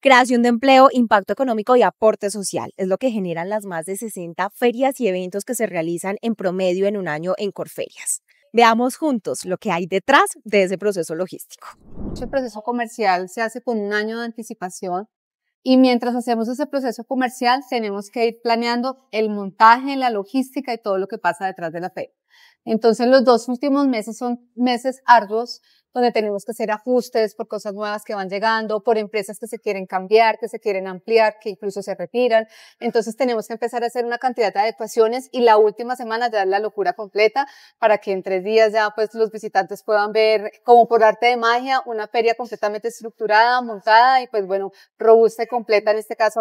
creación de empleo, impacto económico y aporte social. Es lo que generan las más de 60 ferias y eventos que se realizan en promedio en un año en Corferias. Veamos juntos lo que hay detrás de ese proceso logístico. Ese proceso comercial se hace con un año de anticipación y mientras hacemos ese proceso comercial tenemos que ir planeando el montaje, la logística y todo lo que pasa detrás de la feria. Entonces los dos últimos meses son meses arduos donde tenemos que hacer ajustes por cosas nuevas que van llegando, por empresas que se quieren cambiar, que se quieren ampliar, que incluso se retiran. Entonces tenemos que empezar a hacer una cantidad de adecuaciones y la última semana ya es la locura completa para que en tres días ya pues los visitantes puedan ver como por arte de magia una feria completamente estructurada, montada y pues bueno, robusta y completa en este caso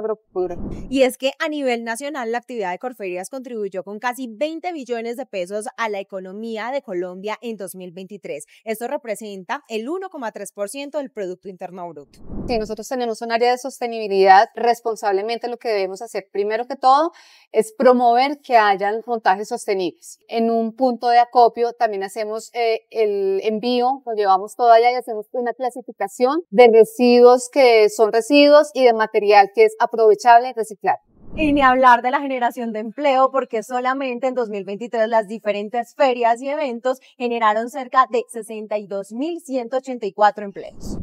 Y es que a nivel nacional la actividad de Corferias contribuyó con casi 20 millones de pesos a la economía de Colombia en 2023. Esto representa el 1,3% del Producto Interno Bruto. Si nosotros tenemos un área de sostenibilidad, responsablemente lo que debemos hacer primero que todo es promover que hayan montajes sostenibles. En un punto de acopio también hacemos eh, el envío, lo llevamos todo allá y hacemos una clasificación de residuos que son residuos y de material que es aprovechable y reciclable. Y ni hablar de la generación de empleo, porque solamente en 2023 las diferentes ferias y eventos generaron cerca de 62.184 empleos.